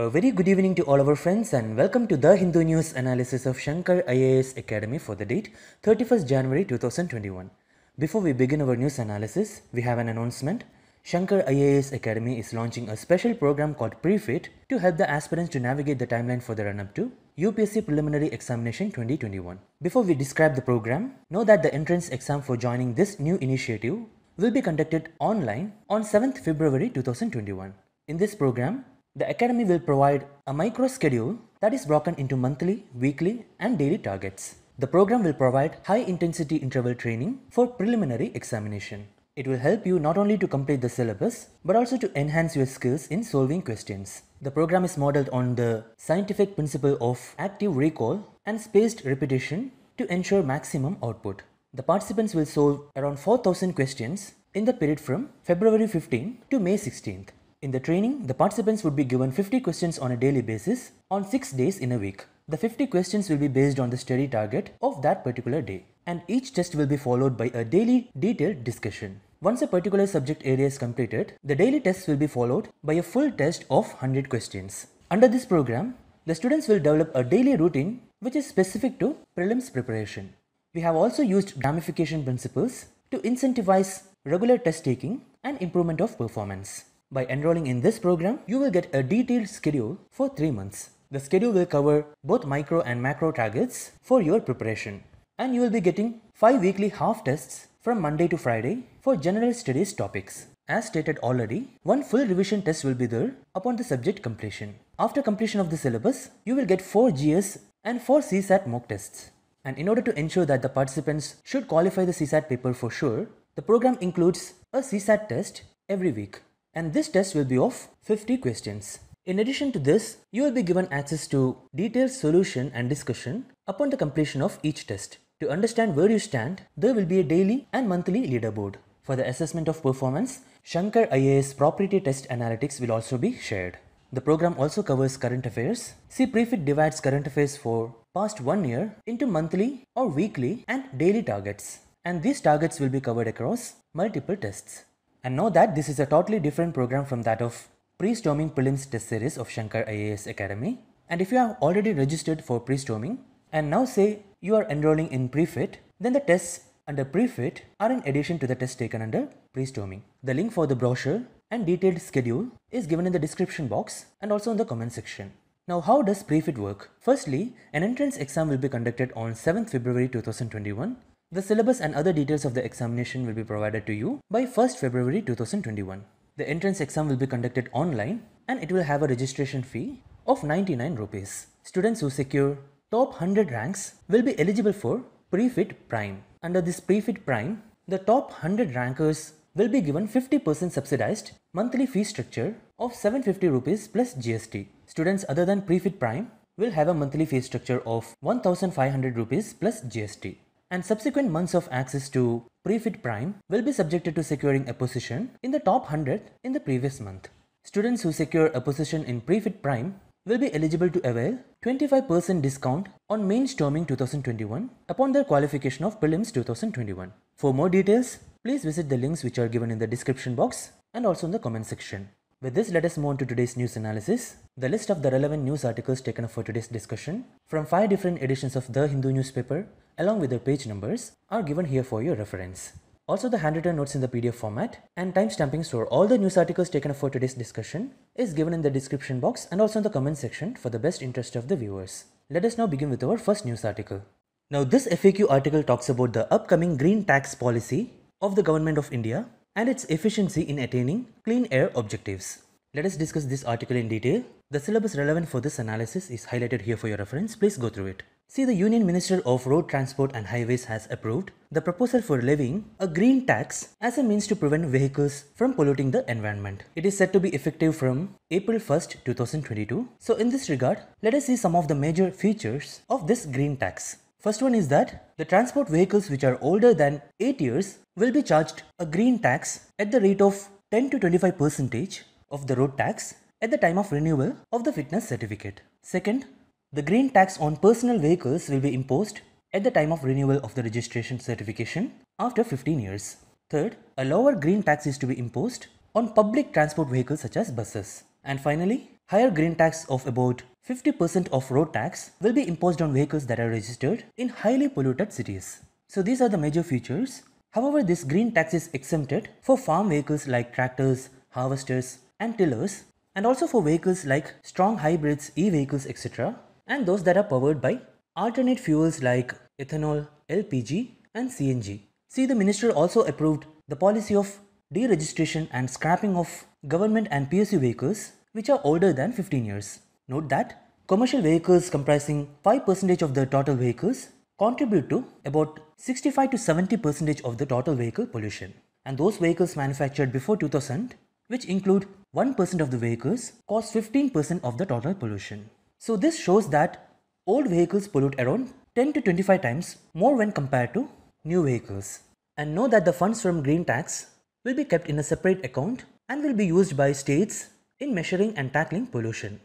A very good evening to all our friends and welcome to the Hindu news analysis of Shankar IAS Academy for the date 31st January 2021. Before we begin our news analysis, we have an announcement. Shankar IAS Academy is launching a special program called Pre-Fit to help the aspirants to navigate the timeline for the run-up to UPSC Preliminary Examination 2021. Before we describe the program, know that the entrance exam for joining this new initiative will be conducted online on 7th February 2021. In this program, the Academy will provide a micro schedule that is broken into monthly, weekly, and daily targets. The program will provide high intensity interval training for preliminary examination. It will help you not only to complete the syllabus, but also to enhance your skills in solving questions. The program is modeled on the scientific principle of active recall and spaced repetition to ensure maximum output. The participants will solve around 4000 questions in the period from February 15 to May 16th. In the training, the participants would be given 50 questions on a daily basis on 6 days in a week. The 50 questions will be based on the study target of that particular day and each test will be followed by a daily detailed discussion. Once a particular subject area is completed, the daily tests will be followed by a full test of 100 questions. Under this program, the students will develop a daily routine which is specific to prelims preparation. We have also used gamification principles to incentivize regular test taking and improvement of performance. By enrolling in this program, you will get a detailed schedule for 3 months. The schedule will cover both micro and macro targets for your preparation. And you will be getting 5 weekly half tests from Monday to Friday for general studies topics. As stated already, one full revision test will be there upon the subject completion. After completion of the syllabus, you will get 4 GS and 4 CSAT mock tests. And in order to ensure that the participants should qualify the CSAT paper for sure, the program includes a CSAT test every week and this test will be of 50 questions. In addition to this, you will be given access to detailed solution and discussion upon the completion of each test. To understand where you stand, there will be a daily and monthly leaderboard. For the assessment of performance, Shankar IAS Property test analytics will also be shared. The program also covers current affairs. See Prefit divides current affairs for past one year into monthly or weekly and daily targets. And these targets will be covered across multiple tests. And know that this is a totally different program from that of pre-storming prelims test series of Shankar IAS Academy. And if you have already registered for pre-storming and now say you are enrolling in pre-fit, then the tests under pre-fit are in addition to the tests taken under pre-storming. The link for the brochure and detailed schedule is given in the description box and also in the comment section. Now how does pre-fit work? Firstly, an entrance exam will be conducted on 7th February 2021 the syllabus and other details of the examination will be provided to you by 1st February 2021. The entrance exam will be conducted online and it will have a registration fee of 99 rupees. Students who secure top 100 ranks will be eligible for Prefit Prime. Under this Prefit Prime, the top 100 rankers will be given 50% subsidized monthly fee structure of 750 rupees plus GST. Students other than Prefit Prime will have a monthly fee structure of 1500 rupees plus GST and subsequent months of access to Prefit Prime will be subjected to securing a position in the top 100 in the previous month. Students who secure a position in Prefit Prime will be eligible to avail 25% discount on Mainstorming 2021 upon their qualification of Prelims 2021. For more details, please visit the links which are given in the description box and also in the comment section. With this, let us move on to today's news analysis. The list of the relevant news articles taken up for today's discussion from five different editions of the Hindu newspaper, along with their page numbers, are given here for your reference. Also, the handwritten notes in the PDF format and timestampings for all the news articles taken up for today's discussion is given in the description box and also in the comment section for the best interest of the viewers. Let us now begin with our first news article. Now, this FAQ article talks about the upcoming green tax policy of the Government of India and its efficiency in attaining clean air objectives. Let us discuss this article in detail. The syllabus relevant for this analysis is highlighted here for your reference. Please go through it. See, the Union Minister of Road Transport and Highways has approved the proposal for levying a green tax as a means to prevent vehicles from polluting the environment. It is said to be effective from April 1st, 2022. So, in this regard, let us see some of the major features of this green tax. First one is that the transport vehicles which are older than 8 years will be charged a green tax at the rate of 10 to 25 percentage of the road tax at the time of renewal of the fitness certificate. Second, the green tax on personal vehicles will be imposed at the time of renewal of the registration certification after 15 years. Third, a lower green tax is to be imposed on public transport vehicles such as buses. And finally, higher green tax of about 50% of road tax will be imposed on vehicles that are registered in highly polluted cities. So these are the major features. However, this green tax is exempted for farm vehicles like tractors, harvesters and tillers and also for vehicles like strong hybrids, e-vehicles etc. and those that are powered by alternate fuels like ethanol, LPG and CNG. See the minister also approved the policy of deregistration and scrapping of government and PSU vehicles which are older than 15 years. Note that commercial vehicles comprising 5% of the total vehicles contribute to about 65 to 70% of the total vehicle pollution. And those vehicles manufactured before 2000, which include 1% of the vehicles, cause 15% of the total pollution. So this shows that old vehicles pollute around 10 to 25 times more when compared to new vehicles. And know that the funds from green tax will be kept in a separate account and will be used by states in measuring and tackling pollution.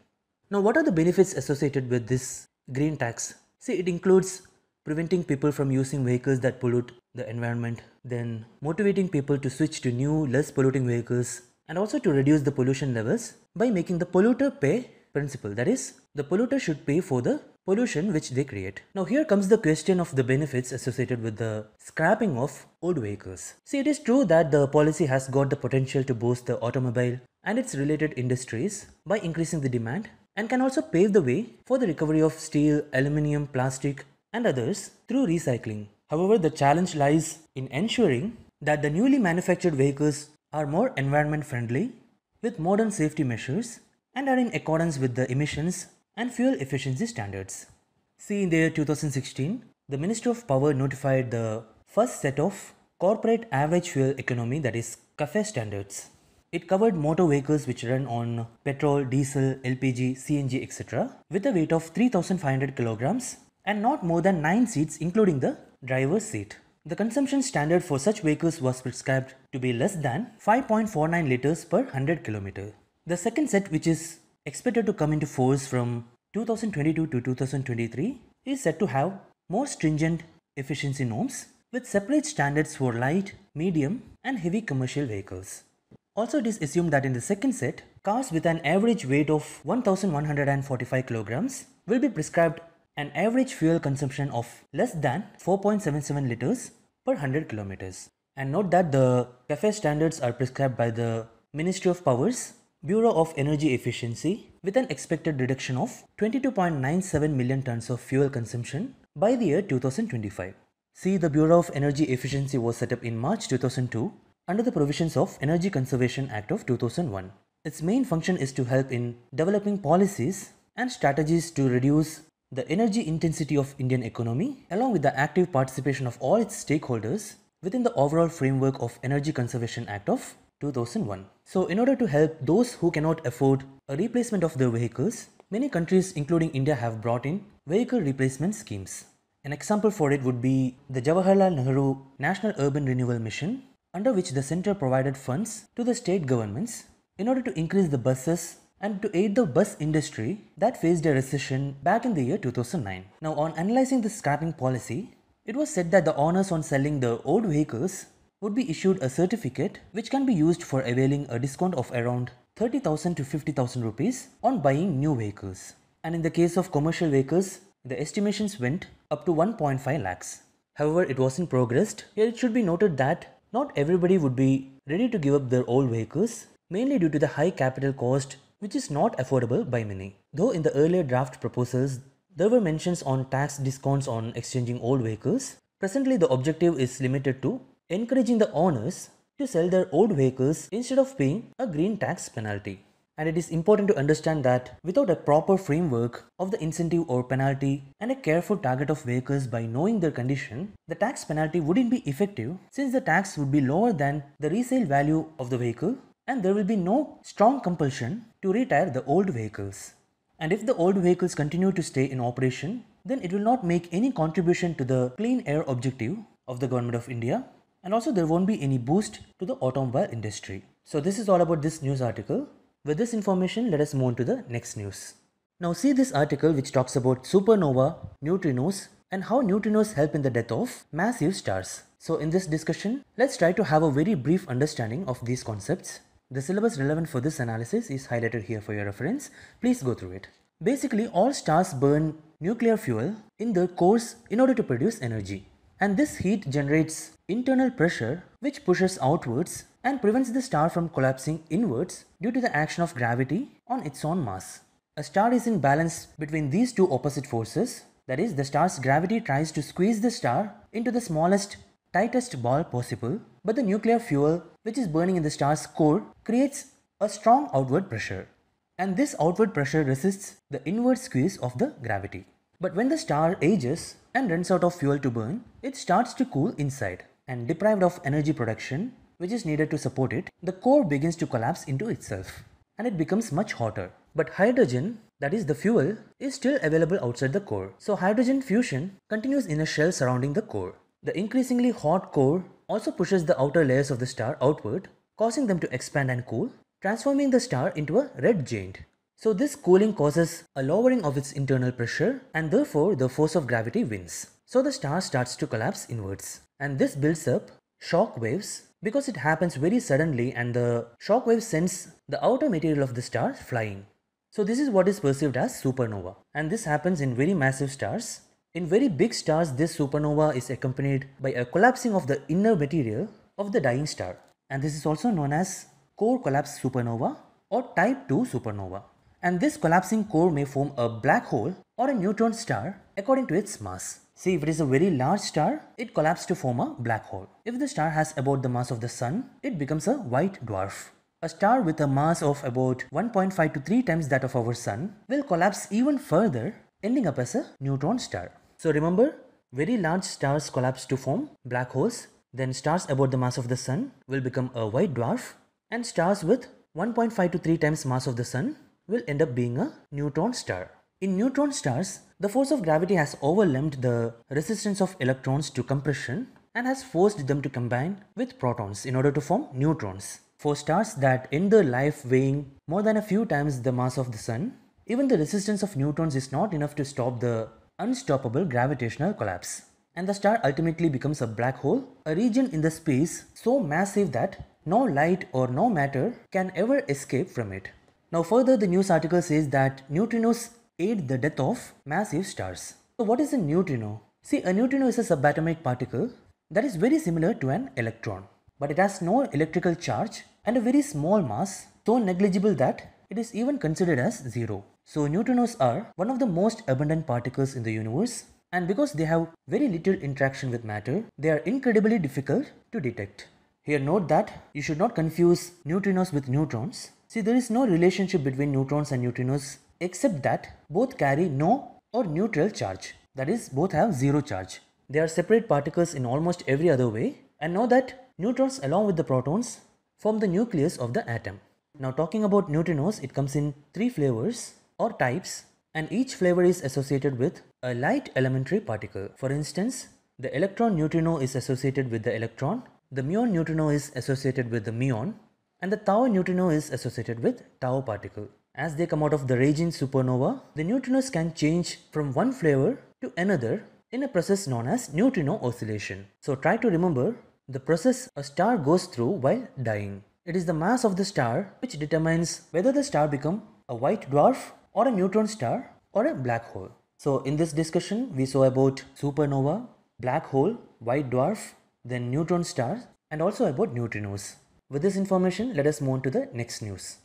Now, what are the benefits associated with this green tax? See, it includes preventing people from using vehicles that pollute the environment, then motivating people to switch to new, less polluting vehicles, and also to reduce the pollution levels by making the polluter pay principle. That is, the polluter should pay for the pollution which they create. Now here comes the question of the benefits associated with the scrapping of old vehicles. See it is true that the policy has got the potential to boost the automobile and its related industries by increasing the demand and can also pave the way for the recovery of steel, aluminium, plastic, and others through recycling. However, the challenge lies in ensuring that the newly manufactured vehicles are more environment friendly with modern safety measures and are in accordance with the emissions and fuel efficiency standards. See, in the year 2016, the Ministry of Power notified the first set of corporate average fuel economy that is CAFE standards. It covered motor vehicles which run on petrol, diesel, LPG, CNG, etc. with a weight of 3500 kilograms and not more than 9 seats including the driver's seat. The consumption standard for such vehicles was prescribed to be less than 5.49 liters per 100 kilometer. The second set which is expected to come into force from 2022 to 2023 is said to have more stringent efficiency norms with separate standards for light, medium and heavy commercial vehicles. Also, it is assumed that in the second set, cars with an average weight of 1145 kilograms will be prescribed an average fuel consumption of less than 4.77 liters per 100 kilometers. And note that the CAFE standards are prescribed by the Ministry of Powers, Bureau of Energy Efficiency with an expected reduction of 22.97 million tons of fuel consumption by the year 2025. See, the Bureau of Energy Efficiency was set up in March 2002 under the provisions of Energy Conservation Act of 2001. Its main function is to help in developing policies and strategies to reduce the energy intensity of Indian economy along with the active participation of all its stakeholders within the overall framework of Energy Conservation Act of 2001. So in order to help those who cannot afford a replacement of their vehicles, many countries including India have brought in vehicle replacement schemes. An example for it would be the Jawaharlal Nehru National Urban Renewal Mission under which the center provided funds to the state governments in order to increase the buses and to aid the bus industry that faced a recession back in the year 2009. Now, on analyzing the scrapping policy, it was said that the owners on selling the old vehicles would be issued a certificate which can be used for availing a discount of around 30,000 to 50,000 rupees on buying new vehicles. And in the case of commercial vehicles, the estimations went up to 1.5 lakhs. However, it wasn't progressed. Here it should be noted that not everybody would be ready to give up their old vehicles, mainly due to the high capital cost which is not affordable by many. Though in the earlier draft proposals, there were mentions on tax discounts on exchanging old vehicles, presently the objective is limited to encouraging the owners to sell their old vehicles instead of paying a green tax penalty. And it is important to understand that without a proper framework of the incentive or penalty and a careful target of vehicles by knowing their condition, the tax penalty wouldn't be effective since the tax would be lower than the resale value of the vehicle and there will be no strong compulsion to retire the old vehicles. And if the old vehicles continue to stay in operation, then it will not make any contribution to the clean air objective of the government of India and also there won't be any boost to the automobile industry. So this is all about this news article. With this information, let us move on to the next news. Now see this article which talks about supernova, neutrinos and how neutrinos help in the death of massive stars. So in this discussion, let's try to have a very brief understanding of these concepts. The syllabus relevant for this analysis is highlighted here for your reference. Please go through it. Basically, all stars burn nuclear fuel in their cores in order to produce energy. And this heat generates internal pressure which pushes outwards and prevents the star from collapsing inwards due to the action of gravity on its own mass. A star is in balance between these two opposite forces, that is, the star's gravity tries to squeeze the star into the smallest, tightest ball possible, but the nuclear fuel which is burning in the star's core creates a strong outward pressure. And this outward pressure resists the inward squeeze of the gravity. But when the star ages and runs out of fuel to burn, it starts to cool inside and deprived of energy production, which is needed to support it, the core begins to collapse into itself and it becomes much hotter. But hydrogen, that is the fuel, is still available outside the core. So hydrogen fusion continues in a shell surrounding the core. The increasingly hot core also pushes the outer layers of the star outward, causing them to expand and cool, transforming the star into a red giant. So this cooling causes a lowering of its internal pressure and therefore the force of gravity wins. So the star starts to collapse inwards and this builds up shock waves because it happens very suddenly and the shockwave sends the outer material of the star flying. So this is what is perceived as supernova and this happens in very massive stars. In very big stars this supernova is accompanied by a collapsing of the inner material of the dying star and this is also known as core collapse supernova or type 2 supernova. And this collapsing core may form a black hole or a neutron star according to its mass. See, if it is a very large star, it collapses to form a black hole. If the star has about the mass of the sun, it becomes a white dwarf. A star with a mass of about 1.5 to 3 times that of our sun will collapse even further, ending up as a neutron star. So remember, very large stars collapse to form black holes, then stars about the mass of the sun will become a white dwarf, and stars with 1.5 to 3 times mass of the sun will end up being a neutron star. In neutron stars, the force of gravity has overwhelmed the resistance of electrons to compression and has forced them to combine with protons in order to form neutrons. For stars that end their life weighing more than a few times the mass of the sun, even the resistance of neutrons is not enough to stop the unstoppable gravitational collapse. And the star ultimately becomes a black hole, a region in the space so massive that no light or no matter can ever escape from it. Now further the news article says that neutrinos aid the death of massive stars. So what is a neutrino? See, a neutrino is a subatomic particle that is very similar to an electron, but it has no electrical charge and a very small mass, so negligible that it is even considered as zero. So neutrinos are one of the most abundant particles in the universe and because they have very little interaction with matter, they are incredibly difficult to detect. Here note that you should not confuse neutrinos with neutrons. See there is no relationship between neutrons and neutrinos except that both carry no or neutral charge, that is both have zero charge. They are separate particles in almost every other way and know that neutrons along with the protons form the nucleus of the atom. Now talking about neutrinos, it comes in three flavors or types and each flavor is associated with a light elementary particle. For instance, the electron neutrino is associated with the electron, the muon neutrino is associated with the muon and the tau neutrino is associated with tau particle. As they come out of the raging supernova, the neutrinos can change from one flavor to another in a process known as neutrino oscillation. So try to remember the process a star goes through while dying. It is the mass of the star which determines whether the star becomes a white dwarf or a neutron star or a black hole. So in this discussion, we saw about supernova, black hole, white dwarf, then neutron stars and also about neutrinos. With this information, let us move on to the next news.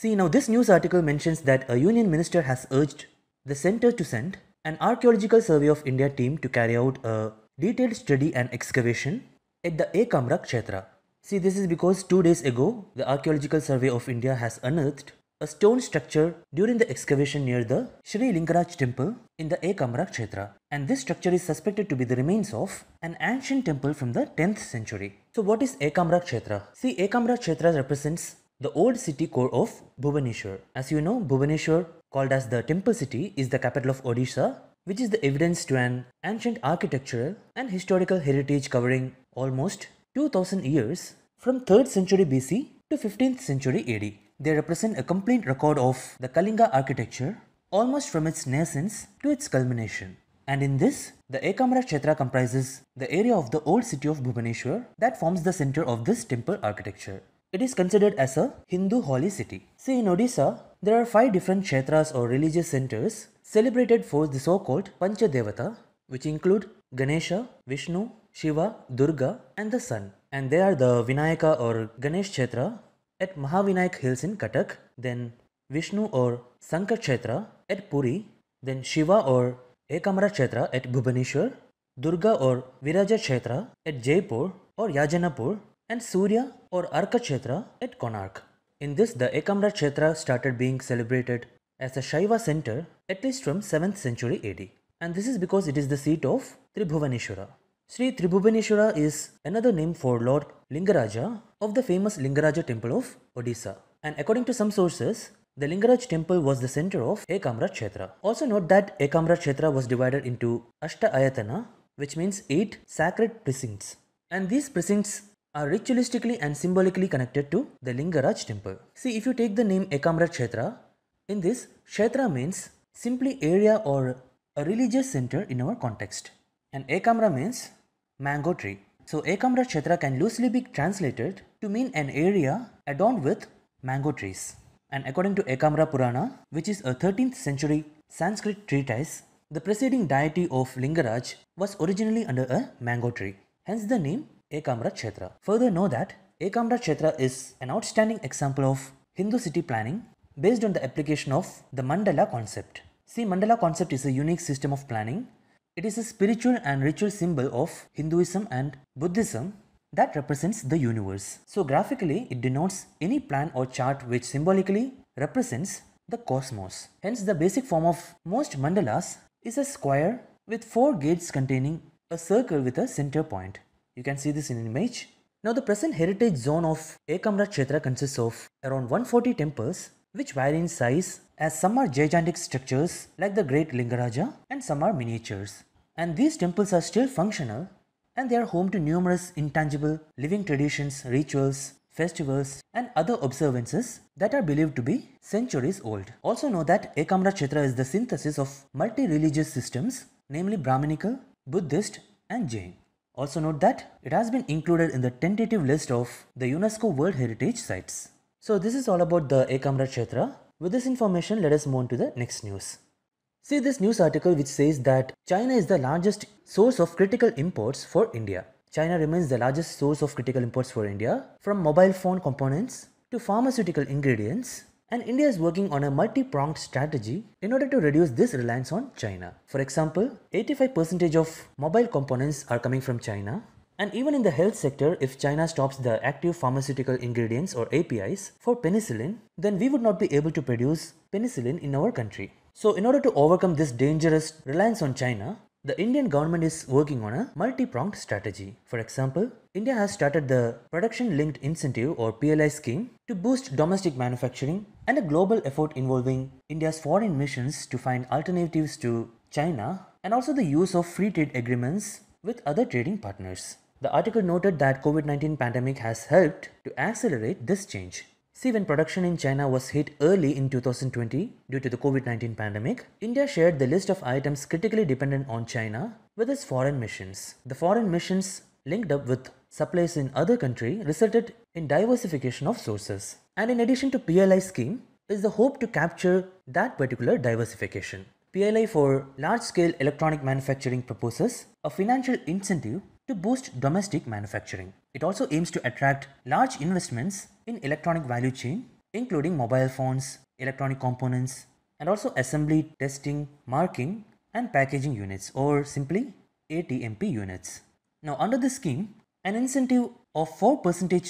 See, now this news article mentions that a union minister has urged the centre to send an archaeological survey of India team to carry out a detailed study and excavation at the Ekamra Kshetra. See, this is because two days ago, the Archaeological Survey of India has unearthed a stone structure during the excavation near the Sri Lingaraj temple in the Ekamra Kshetra. And this structure is suspected to be the remains of an ancient temple from the 10th century. So what is Ekamra Kshetra? See, Ekamra Kshetra represents the old city core of Bhubaneswar. As you know, Bhubaneswar, called as the temple city, is the capital of Odisha, which is the evidence to an ancient architectural and historical heritage covering almost 2000 years from 3rd century BC to 15th century AD. They represent a complete record of the Kalinga architecture almost from its nascence to its culmination. And in this, the Ekamra Chetra comprises the area of the old city of Bhubaneswar that forms the center of this temple architecture. It is considered as a Hindu holy city. See, in Odisha, there are five different kshetras or religious centers celebrated for the so-called Panchadevata, which include Ganesha, Vishnu, Shiva, Durga, and the Sun. And they are the Vinayaka or Ganesh Kshetra at Mahavinayak Hills in Katak, then Vishnu or Sankar Kshetra at Puri, then Shiva or Ekamara Kshetra at Bhubaneswar, Durga or Viraja Kshetra at Jaipur or Yajanapur, and Surya or Arka Chetra at Konark. In this, the Ekamra Chetra started being celebrated as a Shaiva center at least from 7th century AD. And this is because it is the seat of Tribhuvaneshwara. Sri Tribhuvaneshwara is another name for Lord Lingaraja of the famous Lingaraja temple of Odisha. And according to some sources, the Lingaraj temple was the center of Ekamra Chetra. Also note that Ekamra Chetra was divided into Ashta Ayatana, which means 8 sacred precincts. And these precincts are ritualistically and symbolically connected to the Lingaraj temple. See, if you take the name Ekamra Kshetra, in this, Kshetra means simply area or a religious center in our context. And Ekamra means mango tree. So Ekamra Kshetra can loosely be translated to mean an area adorned with mango trees. And according to Ekamra Purana, which is a 13th century Sanskrit treatise, the preceding deity of Lingaraj was originally under a mango tree, hence the name Ekamra Kshetra. Further know that Ekamra Kshetra is an outstanding example of Hindu city planning based on the application of the mandala concept. See, mandala concept is a unique system of planning. It is a spiritual and ritual symbol of Hinduism and Buddhism that represents the universe. So graphically, it denotes any plan or chart which symbolically represents the cosmos. Hence, the basic form of most mandalas is a square with four gates containing a circle with a center point. You can see this in an image. Now the present heritage zone of Ekamra Kshetra consists of around 140 temples which vary in size as some are gigantic structures like the great Lingaraja and some are miniatures. And these temples are still functional and they are home to numerous intangible living traditions, rituals, festivals and other observances that are believed to be centuries old. Also know that Ekamra Kshetra is the synthesis of multi-religious systems namely Brahminical, Buddhist and Jain. Also note that it has been included in the tentative list of the UNESCO World Heritage Sites. So this is all about the Ekamra Kshetra. With this information, let us move on to the next news. See this news article which says that China is the largest source of critical imports for India. China remains the largest source of critical imports for India, from mobile phone components to pharmaceutical ingredients and India is working on a multi-pronged strategy in order to reduce this reliance on China. For example, 85% of mobile components are coming from China. And even in the health sector, if China stops the active pharmaceutical ingredients or APIs for penicillin, then we would not be able to produce penicillin in our country. So in order to overcome this dangerous reliance on China, the Indian government is working on a multi-pronged strategy. For example, India has started the Production Linked Incentive or PLI scheme to boost domestic manufacturing and a global effort involving India's foreign missions to find alternatives to China and also the use of free trade agreements with other trading partners. The article noted that COVID-19 pandemic has helped to accelerate this change. See, when production in China was hit early in 2020 due to the COVID-19 pandemic, India shared the list of items critically dependent on China with its foreign missions. The foreign missions linked up with supplies in other countries resulted in diversification of sources. And in addition to PLI scheme is the hope to capture that particular diversification. PLI for large-scale electronic manufacturing proposes a financial incentive to boost domestic manufacturing. It also aims to attract large investments in electronic value chain, including mobile phones, electronic components, and also assembly, testing, marking, and packaging units, or simply ATMP units. Now, under this scheme, an incentive of 4%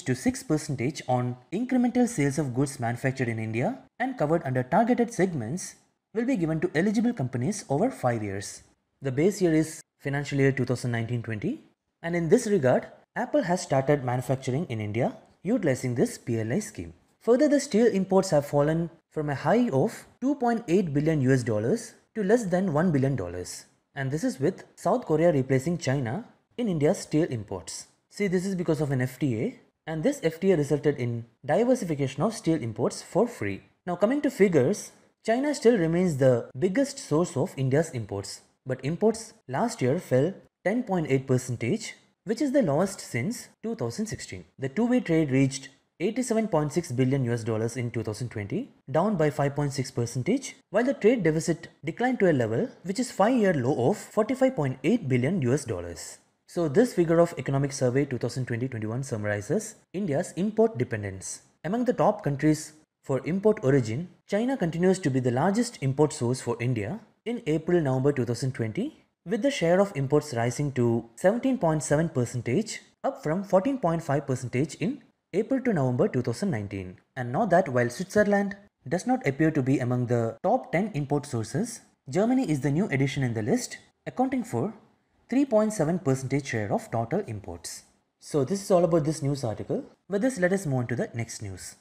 to 6% on incremental sales of goods manufactured in India and covered under targeted segments will be given to eligible companies over 5 years. The base year is financial year 2019 20 and in this regard, Apple has started manufacturing in India utilizing this PLI scheme. Further, the steel imports have fallen from a high of 2.8 billion US dollars to less than 1 billion dollars. And this is with South Korea replacing China in India's steel imports. See, this is because of an FTA and this FTA resulted in diversification of steel imports for free. Now coming to figures, China still remains the biggest source of India's imports, but imports last year fell 10.8%, which is the lowest since 2016. The two-way trade reached 87.6 billion US dollars in 2020, down by 5.6 percentage, while the trade deficit declined to a level which is 5-year low of 45.8 billion US dollars. So this figure of Economic Survey 2020-21 summarizes India's import dependence. Among the top countries for import origin, China continues to be the largest import source for India. In April-November 2020, with the share of imports rising to 17.7%, up from 14.5% in April to November 2019. And now that while Switzerland does not appear to be among the top 10 import sources, Germany is the new addition in the list, accounting for 3.7% share of total imports. So this is all about this news article. With this, let us move on to the next news.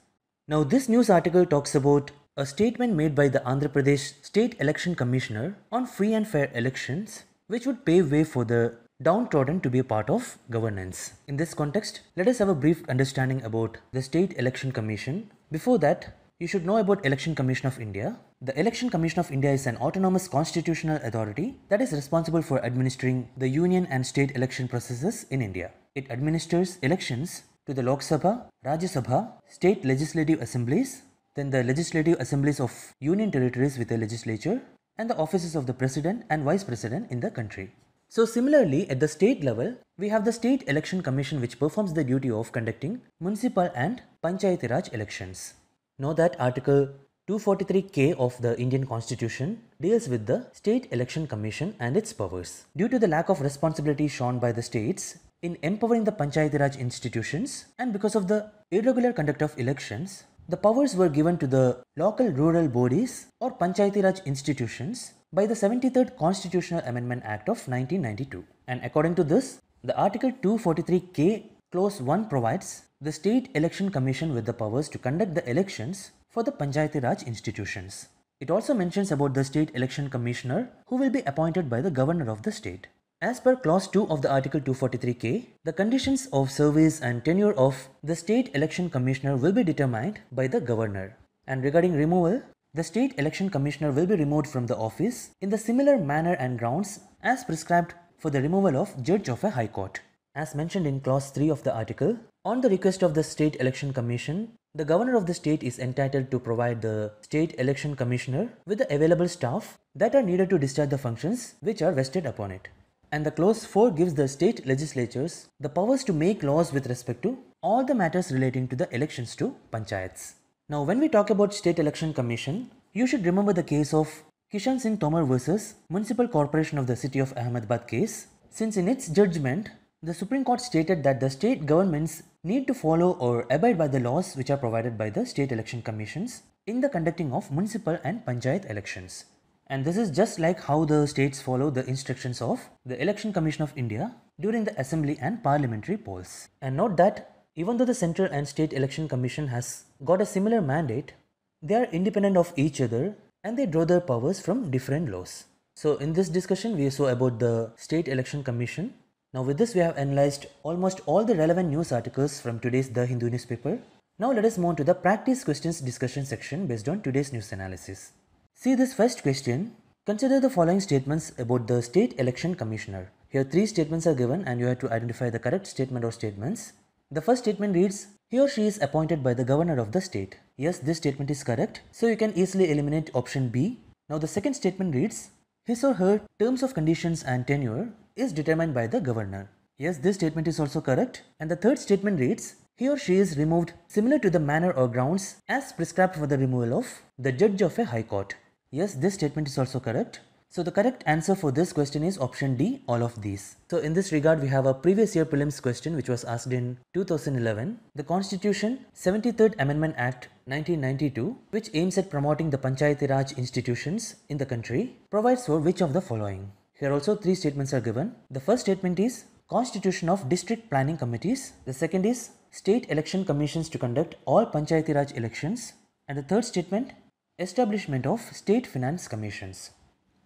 Now this news article talks about a statement made by the Andhra Pradesh State Election Commissioner on free and fair elections which would pave way for the downtrodden to be a part of governance. In this context, let us have a brief understanding about the State Election Commission. Before that, you should know about Election Commission of India. The Election Commission of India is an autonomous constitutional authority that is responsible for administering the union and state election processes in India. It administers elections to the Lok Sabha, Rajya Sabha, state legislative assemblies, then the legislative assemblies of union territories with a legislature, and the offices of the President and Vice President in the country. So similarly, at the state level, we have the State Election Commission which performs the duty of conducting municipal and panchayatiraj Raj elections. Know that Article 243K of the Indian Constitution deals with the State Election Commission and its powers. Due to the lack of responsibility shown by the states in empowering the panchayatiraj Raj institutions and because of the irregular conduct of elections, the powers were given to the local rural bodies or Panchayati Raj institutions by the 73rd Constitutional Amendment Act of 1992. And according to this, the Article 243K Clause 1 provides the State Election Commission with the powers to conduct the elections for the Panchayati Raj institutions. It also mentions about the State Election Commissioner who will be appointed by the governor of the state. As per clause 2 of the article 243k, the conditions of service and tenure of the state election commissioner will be determined by the governor. And regarding removal, the state election commissioner will be removed from the office in the similar manner and grounds as prescribed for the removal of judge of a high court. As mentioned in clause 3 of the article, on the request of the state election commission, the governor of the state is entitled to provide the state election commissioner with the available staff that are needed to discharge the functions which are vested upon it. And the clause 4 gives the state legislatures the powers to make laws with respect to all the matters relating to the elections to panchayats. Now when we talk about state election commission, you should remember the case of Kishan Singh Tomar versus Municipal Corporation of the City of Ahmedabad case since in its judgment the Supreme Court stated that the state governments need to follow or abide by the laws which are provided by the state election commissions in the conducting of municipal and panchayat elections. And this is just like how the states follow the instructions of the Election Commission of India during the assembly and parliamentary polls. And note that even though the Central and State Election Commission has got a similar mandate, they are independent of each other and they draw their powers from different laws. So in this discussion we saw about the State Election Commission. Now with this we have analyzed almost all the relevant news articles from today's The Hindu newspaper. Now let us move on to the practice questions discussion section based on today's news analysis. See this first question. Consider the following statements about the state election commissioner. Here three statements are given and you have to identify the correct statement or statements. The first statement reads, he or she is appointed by the governor of the state. Yes, this statement is correct, so you can easily eliminate option B. Now the second statement reads, his or her terms of conditions and tenure is determined by the governor. Yes, this statement is also correct. And the third statement reads, he or she is removed similar to the manner or grounds as prescribed for the removal of the judge of a high court. Yes, this statement is also correct. So the correct answer for this question is option D, all of these. So in this regard, we have a previous year prelims question which was asked in 2011. The Constitution 73rd Amendment Act 1992, which aims at promoting the Panchayati Raj institutions in the country, provides for which of the following. Here also three statements are given. The first statement is constitution of district planning committees. The second is state election commissions to conduct all Panchayati Raj elections. And the third statement, Establishment of State Finance Commissions.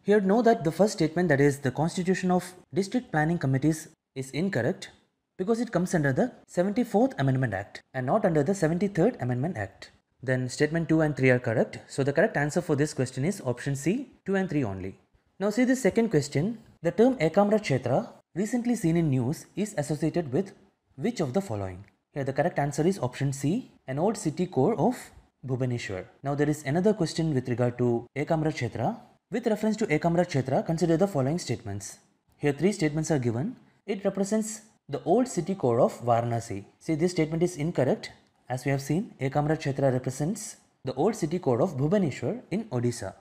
Here know that the first statement that is the constitution of district planning committees is incorrect because it comes under the 74th Amendment Act and not under the 73rd Amendment Act. Then statement 2 and 3 are correct. So the correct answer for this question is option C, 2 and 3 only. Now see the second question. The term Ekamra Chetra recently seen in news is associated with which of the following? Here the correct answer is option C, an old city core of Bhubaneswar. Now there is another question with regard to Ekamra Kshetra. With reference to Ekamra Kshetra, consider the following statements. Here three statements are given. It represents the old city core of Varanasi. See this statement is incorrect. As we have seen, Ekamra Kshetra represents the old city core of Bhubaneswar in Odisha.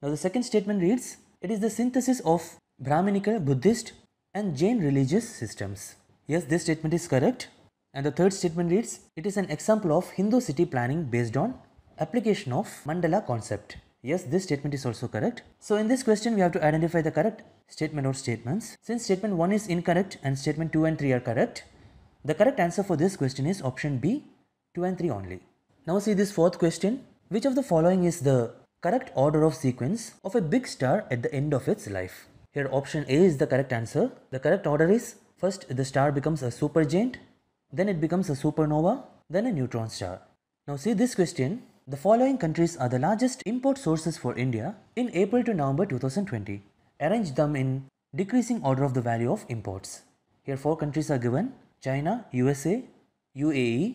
Now the second statement reads, it is the synthesis of Brahminical, Buddhist and Jain religious systems. Yes, this statement is correct. And the third statement reads, it is an example of Hindu city planning based on application of Mandala concept. Yes, this statement is also correct. So in this question, we have to identify the correct statement or statements. Since statement 1 is incorrect and statement 2 and 3 are correct, the correct answer for this question is option B, 2 and 3 only. Now see this fourth question. Which of the following is the correct order of sequence of a big star at the end of its life? Here option A is the correct answer. The correct order is first the star becomes a supergiant, then it becomes a supernova, then a neutron star. Now see this question. The following countries are the largest import sources for India in April to November 2020. Arrange them in decreasing order of the value of imports. Here four countries are given China, USA, UAE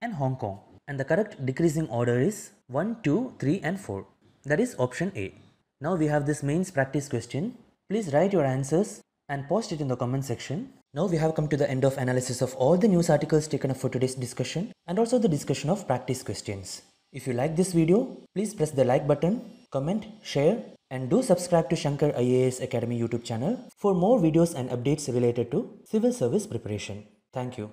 and Hong Kong. And the correct decreasing order is 1, 2, 3 and 4. That is option A. Now we have this mains practice question. Please write your answers and post it in the comment section. Now we have come to the end of analysis of all the news articles taken up for today's discussion and also the discussion of practice questions. If you like this video, please press the like button, comment, share and do subscribe to Shankar IAS Academy YouTube channel for more videos and updates related to civil service preparation. Thank you.